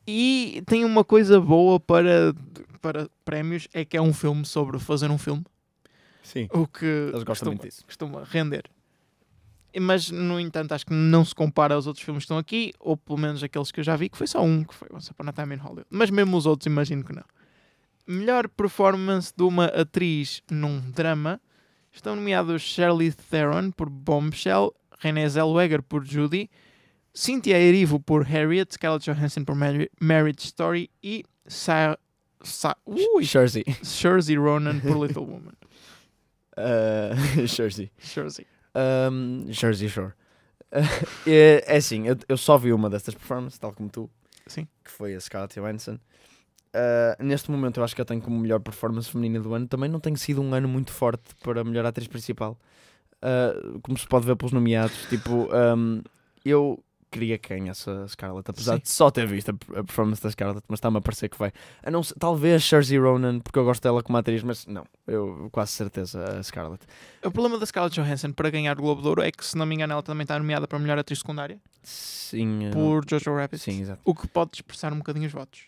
Speaker 1: e tem uma coisa boa para, para prémios é que é um filme sobre fazer um filme. Sim. O que eles gostam costuma, disso. costuma render. Mas, no entanto, acho que não se compara aos outros filmes que estão aqui, ou pelo menos aqueles que eu já vi, que foi só um, que foi o Upon a Time in Hollywood. Mas mesmo os outros, imagino que não. Melhor performance de uma atriz num drama. Estão nomeados Charlize Theron por Bombshell René Zellweger por Judy, Cynthia Erivo por Harriet, Scarlett Johansson por Mar Marriage Story e Sa Sa Ui, Jersey. Jersey Ronan por Little Woman. Uh, Jersey.
Speaker 2: Jersey. Um, Jersey Shore. Uh, é, é assim, eu, eu, só vi uma destas performances, tal como tu, Sim. que foi a Scarlett Johansson. Uh, neste momento eu acho que eu tenho como melhor performance feminina do ano. Também não tem sido um ano muito forte para a melhor atriz principal. Ah, como se pode ver pelos nomeados, tipo, um, eu queria quem essa Scarlett, apesar Sim. de só ter visto a, performance da Scarlett, mas está-me a parecer que vai. A não, talvez Shirley Ronan, porque eu gosto dela como atriz, mas não, eu quase certeza a Scarlett.
Speaker 1: O problema da Scarlett Johansson para ganhar o Globo de Ouro é que, se não me engano, ela também está nomeada para melhor atriz secundária.
Speaker 2: Sim. Por Jojo Rabbit. Sim, exato.
Speaker 1: O que pode dispersar um bocadinho os votos.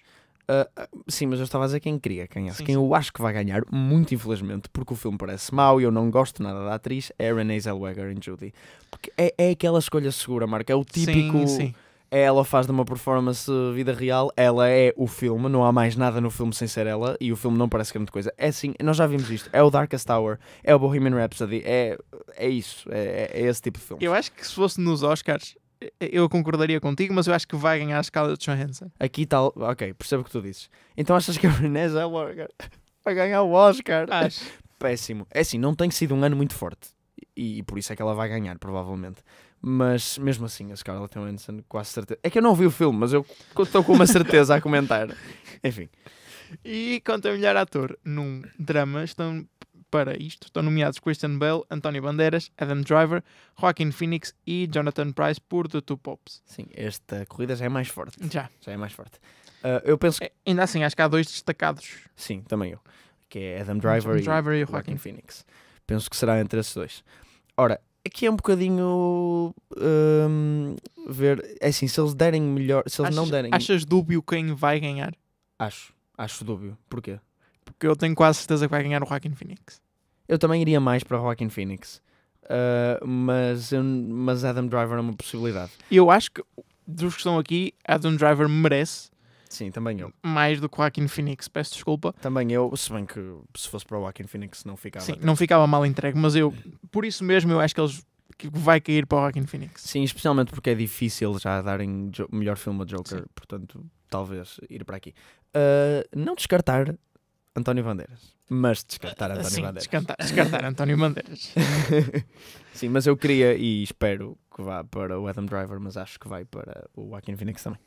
Speaker 2: Ah, ah, sim, mas eu estava a dizer quem queria ganhar. É. Quem sim. eu acho que vai ganhar, muito infelizmente, porque o filme parece mau e eu não gosto nada da atriz, é Renée Zellweger em Judy. Porque é, é aquela escolha segura, Marco. É o típico. Sim, sim. É ela faz de uma performance vida real, ela é o filme, não há mais nada no filme sem ser ela e o filme não parece grande coisa. É sim, nós já vimos isto. É o Darkest Tower, é o Bohemian Rhapsody, é, é isso, é, é esse tipo de filme.
Speaker 1: Eu acho que se fosse nos Oscars, eu concordaria contigo, mas eu acho que vai ganhar a escala de Johansson. Aqui tal, tá, ok, percebo o que tu dizes. Então achas que a Renée
Speaker 2: vai ganhar o Oscar? Acho. Péssimo. É assim, não tem sido um ano muito forte. E, e, por isso é que ela vai ganhar, provavelmente. Mas mesmo assim, a Scarlett Johansson, quase certeza. É que eu não vi o filme, mas eu estou com uma certeza a comentar. Enfim.
Speaker 1: E quanto a melhor ator num drama, estão para isto estão nomeados Christian Bale, António Bandeiras, Adam Driver, Joaquin Phoenix e Jonathan Price por The Two Pops. Sim, esta corrida já é mais forte. Já. Já é mais forte. Uh, eu penso que... Ainda assim, acho que há dois destacados.
Speaker 2: Sim, também eu. Que é Adam Driver, Adam e, Driver e, Joaquin, Joaquin Phoenix. Penso que será entre esses dois. Ora, aqui é um bocadinho um, ver. É assim, se eles
Speaker 1: derem melhor. Se eles achas, não derem. Achas dúbio quem vai ganhar? Acho. Acho dúbio. Porquê? porque eu tenho quase certeza que vai ganhar o Joaquin Phoenix. Eu também iria mais para o Joaquin Phoenix,
Speaker 2: uh, mas, eu, mas Adam Driver é uma possibilidade. Eu
Speaker 1: acho que dos que estão aqui, Adam Driver merece. Sim, também eu. Mais do que Joaquin Phoenix, peço desculpa. Também eu, se bem que se fosse para o Joaquin Phoenix não ficava. Sim, não ficava mal entregue, mas eu, por isso mesmo, eu acho que eles que vai cair para o Joaquin Phoenix. Sim, especialmente porque é difícil já darem
Speaker 2: melhor filme a Joker, Sim. portanto, talvez ir para aqui. Uh, não descartar António Bandeiras. Mas descartar António Sim, Bandeiras. Descartar, descartar António Bandeiras. Sim, mas eu queria e espero que vá para o Adam Driver, mas acho que vai para o
Speaker 1: Joaquin Phoenix também.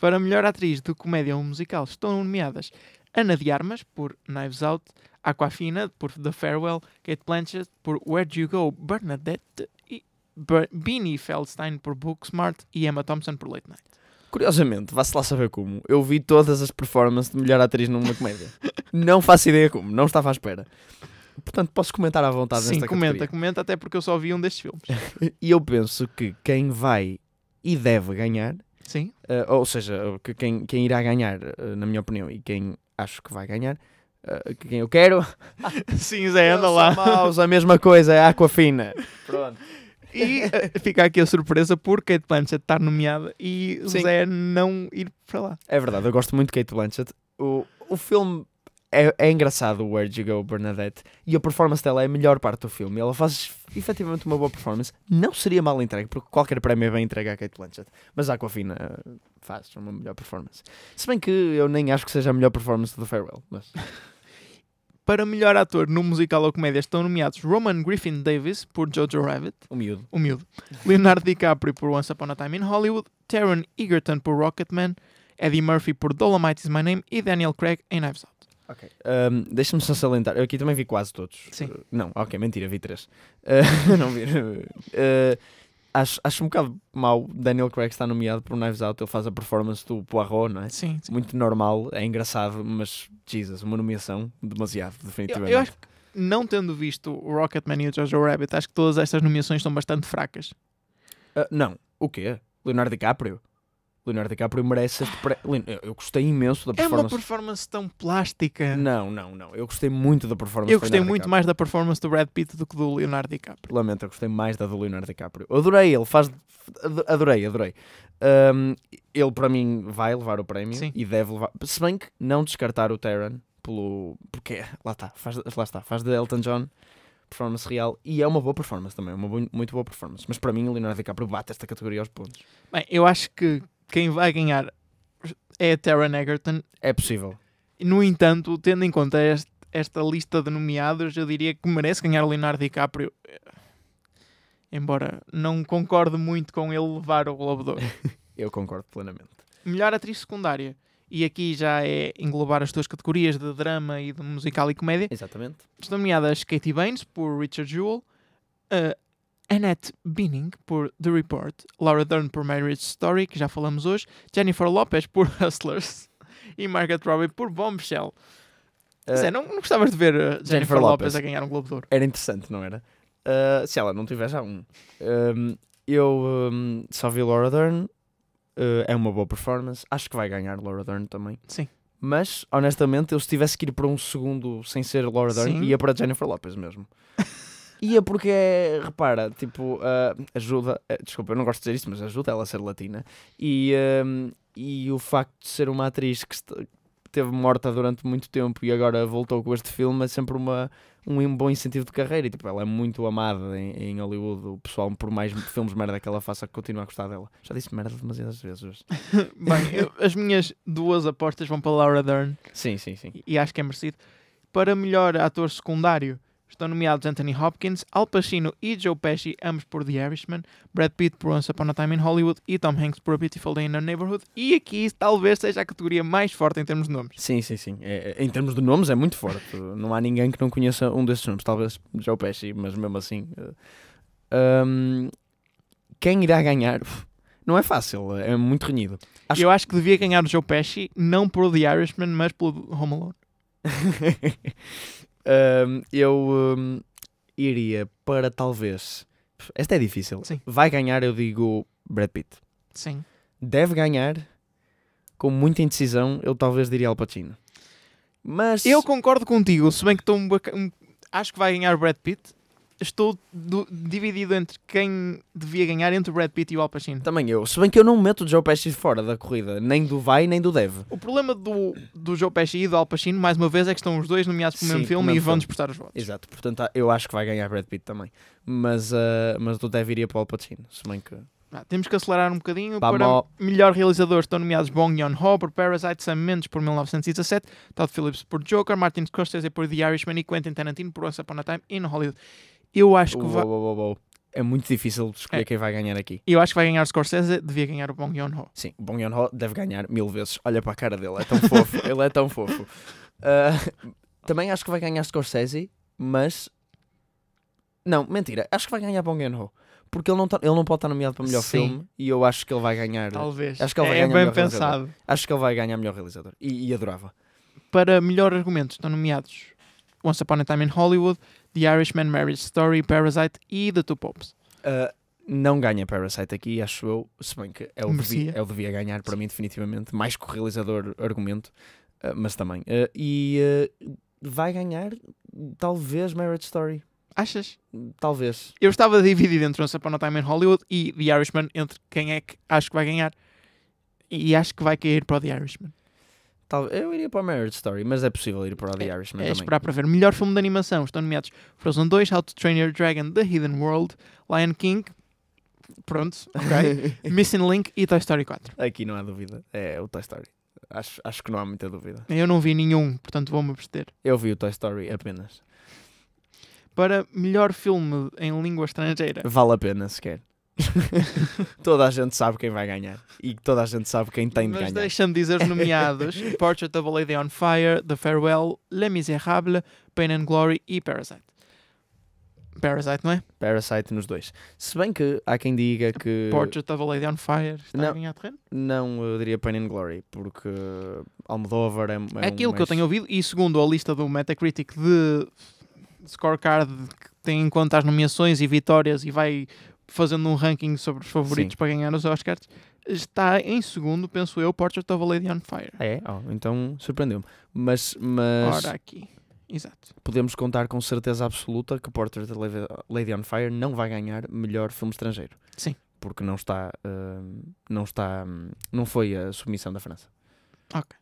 Speaker 1: Para melhor atriz de comédia ou musical estão nomeadas Ana de Armas por Knives Out, Aquafina por The Farewell, Kate Blanchett por Where Do You Go, Bernadette e Beanie Feldstein por Booksmart e Emma Thompson por Late Night.
Speaker 2: Curiosamente, vá-se lá saber como, eu vi todas as performances de melhor atriz numa comédia. não faço ideia como, não estava à espera. Portanto, posso comentar à vontade Sim, nesta comenta, categoria.
Speaker 1: comenta, até porque eu só vi um destes filmes.
Speaker 2: e eu penso que quem vai e deve ganhar, Sim. Uh, ou seja, que quem, quem irá ganhar, uh, na minha opinião, e quem acho que vai ganhar,
Speaker 1: uh, quem eu quero. Sim, Zé, anda lá. Maus, a mesma coisa, é a Aquafina. Pronto. E eh, fica aqui a surpresa por Kate Blanchett estar nomeada e Sim. Zé não ir para lá. É verdade, eu gosto muito de Kate Blanchett. O, o filme
Speaker 2: é, é engraçado, o Where'd You Go, Bernadette, e a performance dela é a melhor parte do filme. Ela faz efetivamente uma boa performance. Não seria mal entregue, porque qualquer prémio é bem entregue a Kate Blanchett, mas a Aquafina
Speaker 1: eh, faz uma melhor performance. Se bem que eu nem acho que seja a melhor performance do Farewell, mas. Para melhor ator no musical ou comédia estão nomeados Roman Griffin Davis por Jojo Rabbit, o miúdo, o miúdo. Leonardo DiCaprio por Once Upon a Time in Hollywood, Taron Egerton por Rocketman, Eddie Murphy por Dolomite Is My Name e Daniel Craig em Knives Out. Ok, um, deixa-me só salientar. Eu aqui também vi quase todos. Sim. Uh, não, ok, mentira, vi três. Uh,
Speaker 2: não vi. Uh, acho, acho um bocado mau Daniel Craig estar nomeado por o Knives Out. Ele faz a performance do Poirot, não é? Sim. sim. Muito normal, é engraçado, mas, Jesus, uma nomeação demasiado, definitivamente. Eu, eu acho que,
Speaker 1: não tendo visto o Rocketman e o Jojo Rabbit, acho que todas estas nomeações são bastante fracas. Uh,
Speaker 2: não. O quê? Leonardo DiCaprio? Leonardo DiCaprio merece. prémio. Eu gostei imenso da performance. É uma performance tão plástica. Não, não, não. Eu gostei muito da performance Eu gostei muito DiCaprio. mais da performance do Brad Pitt do que do Leonardo DiCaprio. Lamento, eu gostei mais da do Leonardo DiCaprio. Adorei, ele faz. Adorei, adorei. Um, ele, para mim, vai levar o prémio Sim. e deve levar. Se bem que não descartar o Terran pelo. Porque lá está, faz, lá está, faz de Elton John performance real e é uma boa performance
Speaker 1: também, uma muito boa performance. Mas para mim, o Leonardo DiCaprio bate esta categoria aos pontos. Bem, eu acho que quem vai ganhar é a Taryn Egerton. É possível. No entanto, tendo em conta este, esta lista de nomeados, eu diria que merece ganhar o Leonardo DiCaprio. Embora não concorde muito com ele levar o Globo de Ouro. eu concordo plenamente. Melhor atriz secundária. E aqui já é englobar as tuas categorias de drama e de musical e comédia. Exatamente. Estão nomeadas Katie Baines por Richard Jewell, eh, Annette Binning por The Report, Laura Dern por Marriage Story, que já falamos hoje, Jennifer Lopez por Hustlers e Margaret Robbie por Bombshell. Uh, eh, Zé, não, não gostavas de ver eh, Jennifer, Jennifer Lopez, a ganhar um Globo de Ouro?
Speaker 2: Era interessante, não era? Uh, se ela não tiver já um. Ehm, eu um, ehm, só vi Laura Dern, é uma boa performance, acho que vai ganhar Laura Dern também. Sim. Mas, honestamente, eu se tivesse que ir para um segundo sem ser Laura Dern, Sim. ia para Jennifer Lopez mesmo. Ia é porque é, repara, tipo, uh, ajuda, uh, desculpa, eu não gosto de dizer isso, mas ajuda ela a ser latina. E, uh, e o facto de ser uma atriz que esteve morta durante muito tempo e agora voltou com este filme é sempre uma, um bom incentivo de carreira. E, tipo, ela é muito amada em, em Hollywood. O pessoal, por mais filmes merda que ela faça, continua a gostar dela. Já disse merda
Speaker 1: demasiadas vezes. Bem, eu, as minhas duas apostas vão para Laura Dern. Sim, sim, sim. E acho que é merecido. Para melhor ator secundário, Estão nomeados Anthony Hopkins, Al Pacino e Joe Pesci, ambos por The Irishman, Brad Pitt por Once Upon a Time in Hollywood e Tom Hanks por A Beautiful Day in the Neighborhood. E aqui talvez seja a categoria mais forte em termos de nomes. Sim, sim, sim. É, é em termos de
Speaker 2: nomes é muito forte. não há ninguém que não conheça um desses nomes. Talvez Joe Pesci, mas mesmo assim. um,
Speaker 1: eh, ehm, quem irá ganhar? Não é fácil, é muito renhido. Acho... Eu acho que devia ganhar o Joe Pesci, não por The Irishman, mas pelo Home Alone.
Speaker 2: Um, eu um, iria para talvez. Esta é difícil. Sim. Vai ganhar, eu digo, Brad Pitt. Sim. Deve ganhar. Com muita indecisão, eu talvez diria Al Pacino.
Speaker 1: Mas. Eu concordo contigo, se bem que estou um, bocado. acho que vai ganhar Brad Pitt, estou do, dividido entre quem devia ganhar entre o Brad Pitt e o Al Pacino. Também eu. Se bem que eu não meto o Joe Pesci
Speaker 2: fora da corrida, nem do vai, nem do deve.
Speaker 1: O problema do,
Speaker 2: do Joe Pesci e do Al Pacino, mais uma vez, é que estão os dois nomeados para o mesmo filme e vão disputar os votos. Exato. Portanto, eu acho que vai ganhar Brad Pitt também. Mas, uh, mas do deve iria para o Al Pacino. Se bem que... Ah,
Speaker 1: temos que acelerar um bocadinho. Vamos. Para melhor realizador estão nomeados Bong Joon-ho por Parasite, Sam Mendes por 1917, Todd Phillips por Joker, Martin Scorsese por The Irishman e Quentin Tarantino por Once Upon a Time in Hollywood. Eu acho que vai.
Speaker 2: É muito difícil escolher é. quem vai ganhar aqui.
Speaker 1: Eu acho que vai ganhar o Scorsese, devia ganhar o Bong Joon-ho. Sim,
Speaker 2: o Bong Joon-ho deve ganhar mil vezes. Olha para a cara dele, é tão fofo. Ele é tão fofo. Uh, também acho que vai ganhar Scorsese, mas... Não, mentira. Acho que vai ganhar Bong Joon-ho. Porque ele não, tá, ele não pode estar nomeado para melhor Sim. filme e eu acho que ele vai ganhar... Talvez. Acho que ele vai é ganhar bem pensado. Realizador. Acho que ele vai ganhar melhor realizador. E, e adorava.
Speaker 1: Para melhor argumento estão nomeados Once Upon a Time in Hollywood, The Irishman, Marriage Story, Parasite e The Two Popes.
Speaker 2: Uh, não ganha Parasite aqui, acho eu, se bem que é o devia, é devia ganhar para Sim. mim definitivamente, mais realizador argumento, uh, mas também. Uh, e vai ganhar talvez Marriage Story.
Speaker 1: Achas? Talvez. Eu estava dividido entre Once Upon a Time in Hollywood e The Irishman, entre quem é que acho que vai ganhar. E acho que vai cair para o The Irishman.
Speaker 2: Talvez, eu iria para a Marriage Story, mas é possível ir para o The é, Irishman é, é esperar para
Speaker 1: ver. Melhor filme de animação. Estão nomeados Frozen 2, How to Train Your Dragon, The Hidden World, Lion King, pronto, ok, Missing Link e Toy Story 4. Aqui
Speaker 2: não há dúvida, é o Toy Story. Acho, acho que não há muita dúvida.
Speaker 1: Eu não vi nenhum, portanto vou-me abster.
Speaker 2: Eu vi o Toy Story apenas.
Speaker 1: Para melhor filme em língua
Speaker 2: estrangeira. Vale a pena, sequer. toda a gente sabe quem vai ganhar e toda a gente sabe quem tem de ganhar. Mas deixa-me
Speaker 1: dizer os nomeados: Portrait of a Lady on Fire, The Farewell, Les Miserables, Pain and Glory e Parasite. Parasite, não é?
Speaker 2: Parasite nos dois. Se bem que há quem diga que. Portrait
Speaker 1: of a Lady on Fire está não, a ganhar terreno?
Speaker 2: Não, eu diria Pain and Glory, porque Almodóvar é. é Aquilo um que eu tenho ouvido,
Speaker 1: e segundo a lista do Metacritic de scorecard que tem em conta as nomeações e vitórias e vai fazendo um ranking sobre os favoritos Sim. para ganhar os Oscars, está em segundo, penso eu, Portrait of a Lady on Fire.
Speaker 2: É, oh, então surpreendeu-me. Mas, mas. Ora aqui. Exato. Podemos contar com certeza absoluta que Portrait of a Lady on Fire não vai ganhar melhor filme estrangeiro. Sim. Porque não está. Uh, não está. Hum, não foi a submissão da França.
Speaker 1: Ok.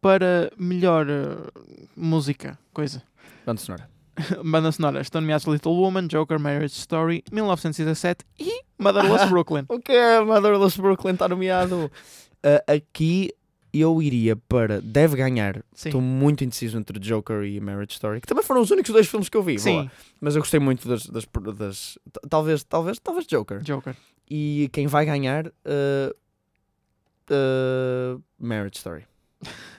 Speaker 1: Para melhor uh, música, coisa. Banda sonora. Banda sonora: estão nomeados Little Woman, Joker, Marriage Story, 1917 e Motherless ah, Brooklyn.
Speaker 2: O que é Motherless Brooklyn? Está nomeado. Uh, aqui eu iria para. Deve ganhar. Estou muito indeciso entre Joker e Marriage Story, que também foram os únicos dois filmes que eu vi. Sim. Mas eu gostei muito das. das, das talvez, talvez, talvez Joker. Joker. E quem vai ganhar. Uh, uh, Marriage Story.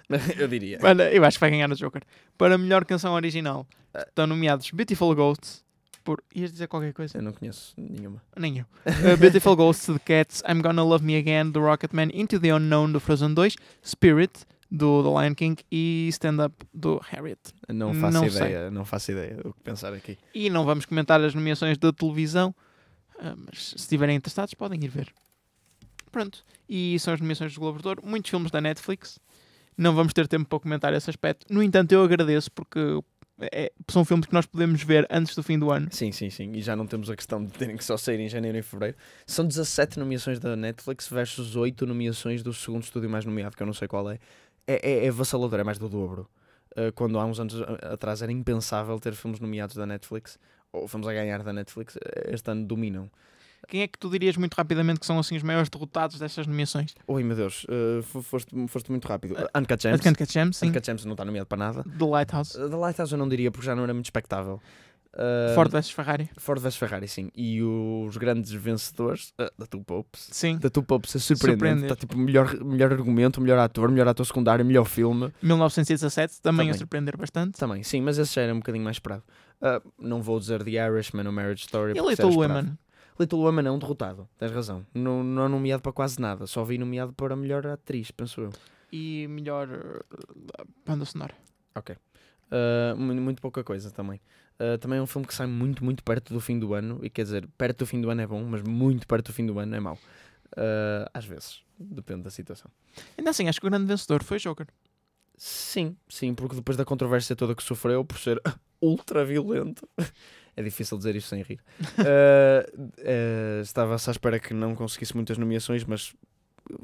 Speaker 2: eu diria.
Speaker 1: eu acho que vai ganhar o Joker. Para melhor canção original, ah. estão nomeados Beautiful Ghosts por. Ias dizer qualquer coisa? Eu não conheço nenhuma. Nenhum. Uh, Beautiful Ghosts, The Cats, I'm Gonna Love Me Again, The Rocketman, Into the Unknown, do Frozen 2, Spirit, do The Lion King e Stand Up, do Harriet. Não faço não ideia,
Speaker 2: sei. não faço ideia o que pensar aqui.
Speaker 1: E não vamos comentar as nomeações da televisão, uh, mas se estiverem interessados podem ir ver. Pronto. E são as nomeações do Globo de Ouro. Muitos filmes da Netflix não vamos ter tempo para comentar esse aspecto. No entanto, eu agradeço porque é, são filmes que nós podemos ver antes do fim do ano. Sim, sim, sim. E já não temos
Speaker 2: a questão de terem que só sair em janeiro e fevereiro. São 17 nomeações da Netflix versus 8 nomeações do segundo estúdio mais nomeado, que eu não sei qual é. É, é, é vassalador, é mais do dobro. Uh, quando há uns anos eh, atrás era impensável ter filmes nomeados da Netflix, ou filmes a ganhar da Netflix, eh, este ano dominam.
Speaker 1: Quem é que tu dirias muito rapidamente que são assim os maiores derrotados destas nomeações?
Speaker 2: Oi, meu Deus, uh, foste, foste muito rápido. Uh, Uncut Gems. Uncut Gems, sim. Uncut Gems não está nomeado para nada. The Lighthouse. Uh, The Lighthouse eu não diria porque já não era muito espectável. Uh, Ford vs Ferrari. Ford vs Ferrari, sim. E os grandes vencedores uh, da Two Popes.
Speaker 1: Sim. Da Two Popes é surpreendente. Está tipo melhor,
Speaker 2: melhor argumento, melhor ator, melhor ator secundário, melhor filme.
Speaker 1: 1917 também, também. a surpreender
Speaker 2: bastante. Também, sim, mas esse já era um bocadinho mais esperado. Uh, não vou dizer The Irishman ou Marriage Story. E Little Women. Little Women é um derrotado, tens razão. Não, não é nomeado para quase nada, só vi nomeado
Speaker 1: para melhor atriz, penso eu. E melhor eh, banda sonora.
Speaker 2: Ok. Uh, muito pouca coisa também. Uh, também é um filme que sai muito, muito perto do fim do ano. E quer dizer, perto do fim do ano é bom, mas muito perto do fim do ano é mau. Uh, às vezes, depende da situação.
Speaker 1: Ainda assim, acho que o grande vencedor foi Joker. Sim, sim, porque
Speaker 2: depois da controvérsia toda que sofreu por ser ultra violento, é difícil dizer isto sem rir. uh, eh, uh, eh, Estava-se à espera que não conseguisse muitas nomeações, mas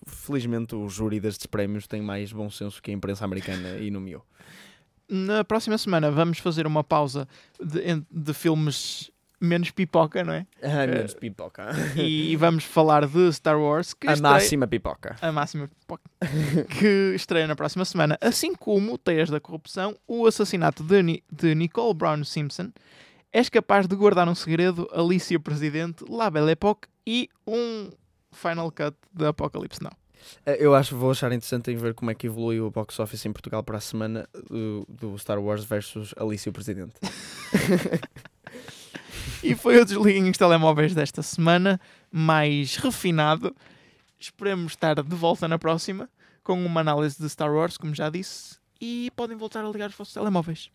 Speaker 1: felizmente o júri destes prémios tem mais bom senso que a imprensa americana e nomeou. Na próxima semana vamos fazer uma pausa de, de filmes menos pipoca, não é? Ah, eh, menos pipoca. E vamos falar de Star Wars. Que a estreia... máxima pipoca. A máxima pipoca. que estreia na próxima semana. Assim como Teias da Corrupção, o assassinato de, Ni... de Nicole Brown Simpson és capaz de guardar um segredo, Alicia Presidente, La Belle Époque e um Final Cut da Apocalipse Now.
Speaker 2: Eh, eu acho vou achar interessante em ver como é que evolui o box office em Portugal para a semana do, do Star Wars versus Alicia Presidente.
Speaker 1: e foi o desliguinho dos telemóveis desta semana, mais refinado. Esperemos estar de volta na próxima com uma análise de Star Wars, como já disse, e podem voltar a ligar os vossos telemóveis.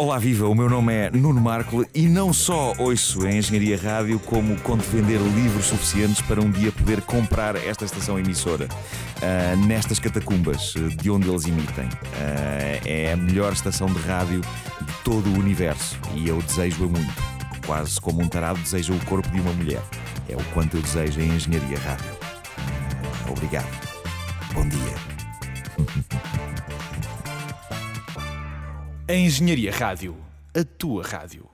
Speaker 1: Olá viva, o meu nome é Nuno Marco e não só ouço em Engenharia Rádio como conto vender livros suficientes para um dia poder comprar esta estação
Speaker 2: emissora uh, nestas catacumbas ah, de onde eles emitem. Uh, é
Speaker 1: a melhor estação de rádio de todo o universo e eu desejo-a muito, quase como um tarado deseja o corpo de uma mulher. É o quanto eu desejo em Engenharia Rádio. Obrigado. Bom dia. A Engenharia Rádio, a tua rádio.